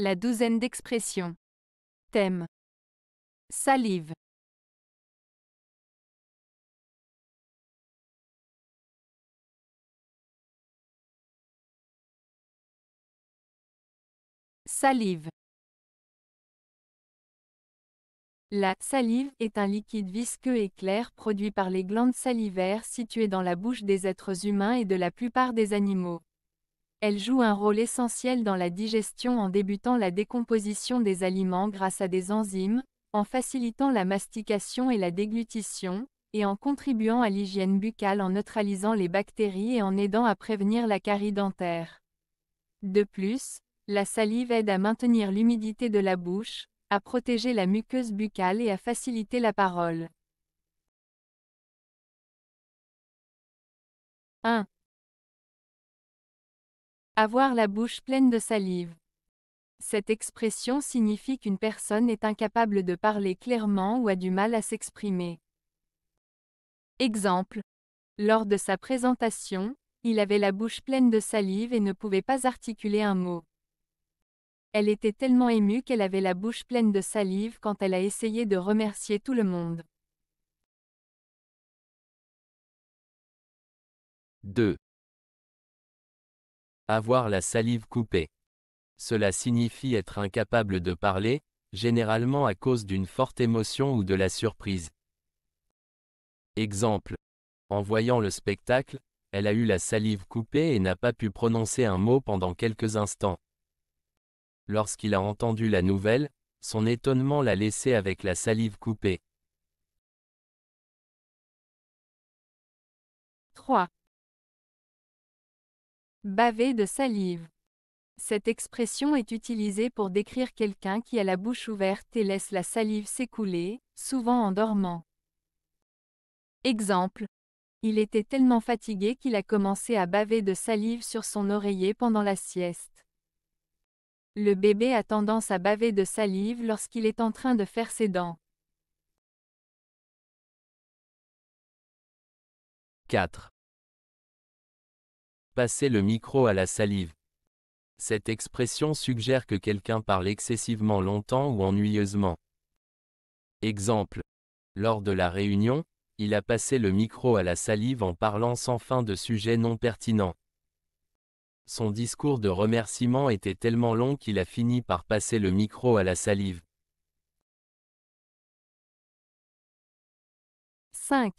La douzaine d'expressions. Thème. Salive. Salive. La salive est un liquide visqueux et clair produit par les glandes salivaires situées dans la bouche des êtres humains et de la plupart des animaux. Elle joue un rôle essentiel dans la digestion en débutant la décomposition des aliments grâce à des enzymes, en facilitant la mastication et la déglutition, et en contribuant à l'hygiène buccale en neutralisant les bactéries et en aidant à prévenir la carie dentaire. De plus, la salive aide à maintenir l'humidité de la bouche, à protéger la muqueuse buccale et à faciliter la parole. 1. Avoir la bouche pleine de salive. Cette expression signifie qu'une personne est incapable de parler clairement ou a du mal à s'exprimer. Exemple. Lors de sa présentation, il avait la bouche pleine de salive et ne pouvait pas articuler un mot. Elle était tellement émue qu'elle avait la bouche pleine de salive quand elle a essayé de remercier tout le monde. 2. Avoir la salive coupée. Cela signifie être incapable de parler, généralement à cause d'une forte émotion ou de la surprise. Exemple. En voyant le spectacle, elle a eu la salive coupée et n'a pas pu prononcer un mot pendant quelques instants. Lorsqu'il a entendu la nouvelle, son étonnement l'a laissé avec la salive coupée. 3. Baver de salive. Cette expression est utilisée pour décrire quelqu'un qui a la bouche ouverte et laisse la salive s'écouler, souvent en dormant. Exemple. Il était tellement fatigué qu'il a commencé à baver de salive sur son oreiller pendant la sieste. Le bébé a tendance à baver de salive lorsqu'il est en train de faire ses dents. 4. Passer le micro à la salive. Cette expression suggère que quelqu'un parle excessivement longtemps ou ennuyeusement. Exemple. Lors de la réunion, il a passé le micro à la salive en parlant sans fin de sujets non pertinents. Son discours de remerciement était tellement long qu'il a fini par passer le micro à la salive. 5.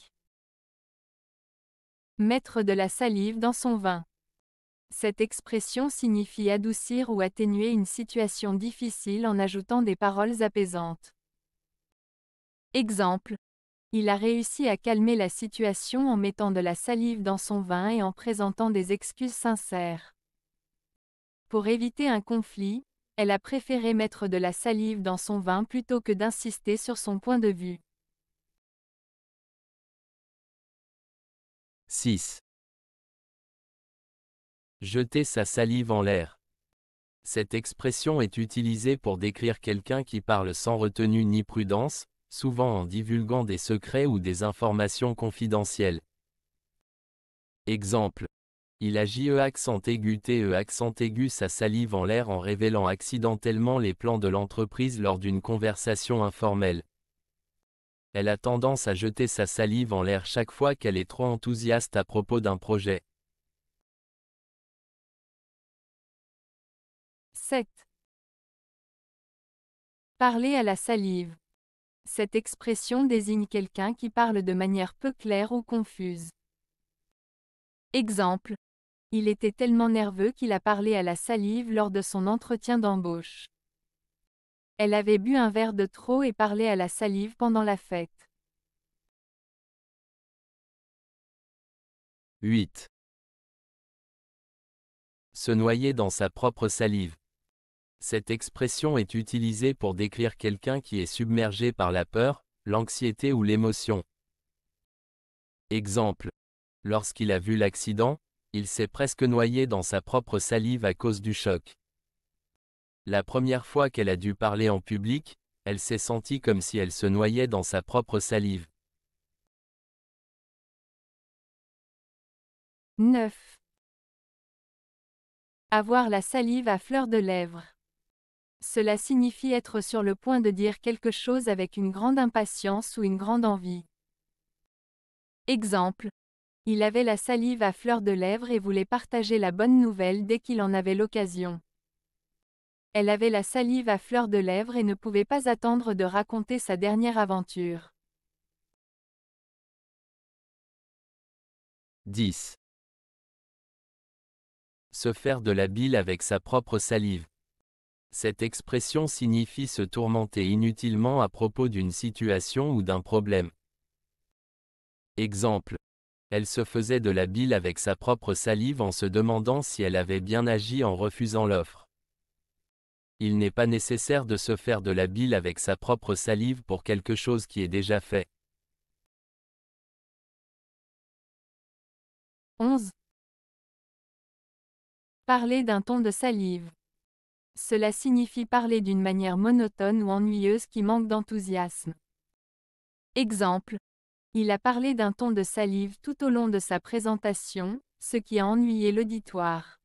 Mettre de la salive dans son vin. Cette expression signifie adoucir ou atténuer une situation difficile en ajoutant des paroles apaisantes. Exemple. Il a réussi à calmer la situation en mettant de la salive dans son vin et en présentant des excuses sincères. Pour éviter un conflit, elle a préféré mettre de la salive dans son vin plutôt que d'insister sur son point de vue. 6. Jeter sa salive en l'air. Cette expression est utilisée pour décrire quelqu'un qui parle sans retenue ni prudence, souvent en divulguant des secrets ou des informations confidentielles. Exemple. Il agit E accent aigu T E accent aigu sa salive en l'air en révélant accidentellement les plans de l'entreprise lors d'une conversation informelle. Elle a tendance à jeter sa salive en l'air chaque fois qu'elle est trop enthousiaste à propos d'un projet. 7. Parler à la salive. Cette expression désigne quelqu'un qui parle de manière peu claire ou confuse. Exemple. Il était tellement nerveux qu'il a parlé à la salive lors de son entretien d'embauche. Elle avait bu un verre de trop et parlé à la salive pendant la fête. 8. Se noyer dans sa propre salive. Cette expression est utilisée pour décrire quelqu'un qui est submergé par la peur, l'anxiété ou l'émotion. Exemple. Lorsqu'il a vu l'accident, il s'est presque noyé dans sa propre salive à cause du choc. La première fois qu'elle a dû parler en public, elle s'est sentie comme si elle se noyait dans sa propre salive. 9. Avoir la salive à fleur de lèvres. Cela signifie être sur le point de dire quelque chose avec une grande impatience ou une grande envie. Exemple. Il avait la salive à fleur de lèvres et voulait partager la bonne nouvelle dès qu'il en avait l'occasion. Elle avait la salive à fleur de lèvres et ne pouvait pas attendre de raconter sa dernière aventure. 10. Se faire de la bile avec sa propre salive. Cette expression signifie se tourmenter inutilement à propos d'une situation ou d'un problème. Exemple. Elle se faisait de la bile avec sa propre salive en se demandant si elle avait bien agi en refusant l'offre. Il n'est pas nécessaire de se faire de la bile avec sa propre salive pour quelque chose qui est déjà fait. 11. Parler d'un ton de salive. Cela signifie parler d'une manière monotone ou ennuyeuse qui manque d'enthousiasme. Exemple. Il a parlé d'un ton de salive tout au long de sa présentation, ce qui a ennuyé l'auditoire.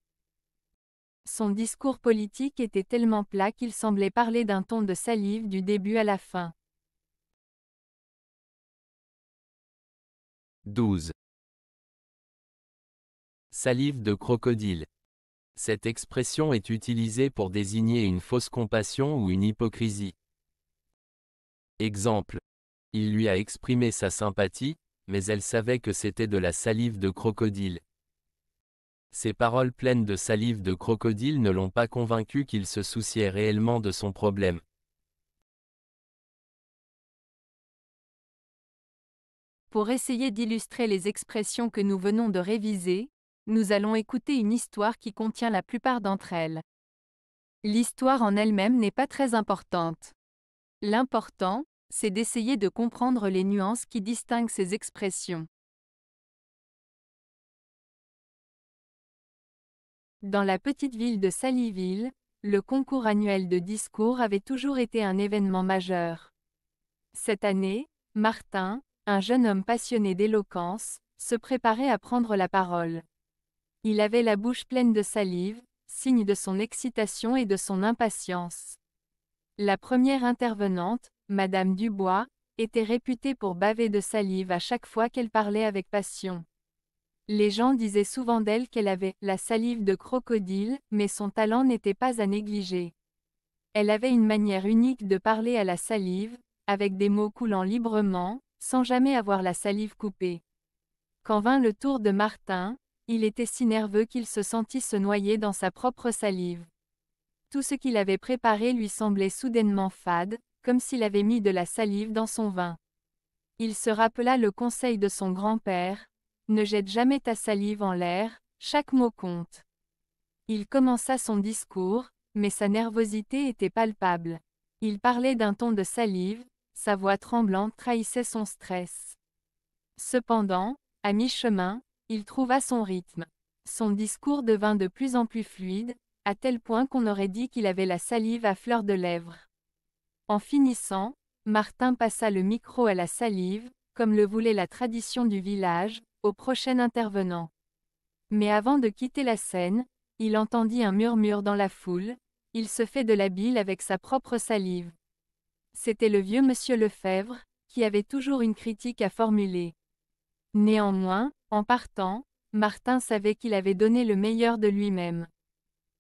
Son discours politique était tellement plat qu'il semblait parler d'un ton de salive du début à la fin. 12. Salive de crocodile. Cette expression est utilisée pour désigner une fausse compassion ou une hypocrisie. Exemple. Il lui a exprimé sa sympathie, mais elle savait que c'était de la salive de crocodile. Ses paroles pleines de salive de crocodile ne l'ont pas convaincu qu'il se souciait réellement de son problème. Pour essayer d'illustrer les expressions que nous venons de réviser, nous allons écouter une histoire qui contient la plupart d'entre elles. L'histoire en elle-même n'est pas très importante. L'important, c'est d'essayer de comprendre les nuances qui distinguent ces expressions. Dans la petite ville de Saliville, le concours annuel de discours avait toujours été un événement majeur. Cette année, Martin, un jeune homme passionné d'éloquence, se préparait à prendre la parole. Il avait la bouche pleine de salive, signe de son excitation et de son impatience. La première intervenante, Madame Dubois, était réputée pour baver de salive à chaque fois qu'elle parlait avec passion. Les gens disaient souvent d'elle qu'elle avait la salive de crocodile, mais son talent n'était pas à négliger. Elle avait une manière unique de parler à la salive, avec des mots coulant librement, sans jamais avoir la salive coupée. Quand vint le tour de Martin, il était si nerveux qu'il se sentit se noyer dans sa propre salive. Tout ce qu'il avait préparé lui semblait soudainement fade, comme s'il avait mis de la salive dans son vin. Il se rappela le conseil de son grand-père, Ne jette jamais ta salive en l'air, chaque mot compte. Il commença son discours, mais sa nervosité était palpable. Il parlait d'un ton de salive, sa voix tremblante trahissait son stress. Cependant, à mi-chemin, il trouva son rythme. Son discours devint de plus en plus fluide, à tel point qu'on aurait dit qu'il avait la salive à fleur de lèvres. En finissant, Martin passa le micro à la salive, comme le voulait la tradition du village, au prochain intervenant. Mais avant de quitter la scène, il entendit un murmure dans la foule, il se fait de la bile avec sa propre salive. C'était le vieux monsieur Lefebvre, qui avait toujours une critique à formuler. Néanmoins, en partant, Martin savait qu'il avait donné le meilleur de lui-même.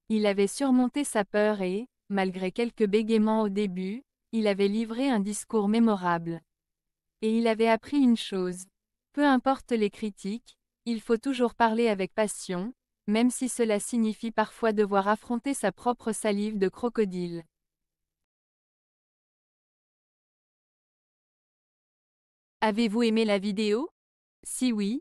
Il avait surmonté sa peur et, malgré quelques bégaiements au début, il avait livré un discours mémorable. Et il avait appris une chose. Peu importe les critiques, il faut toujours parler avec passion, même si cela signifie parfois devoir affronter sa propre salive de crocodile. Avez-vous aimé la vidéo Si oui,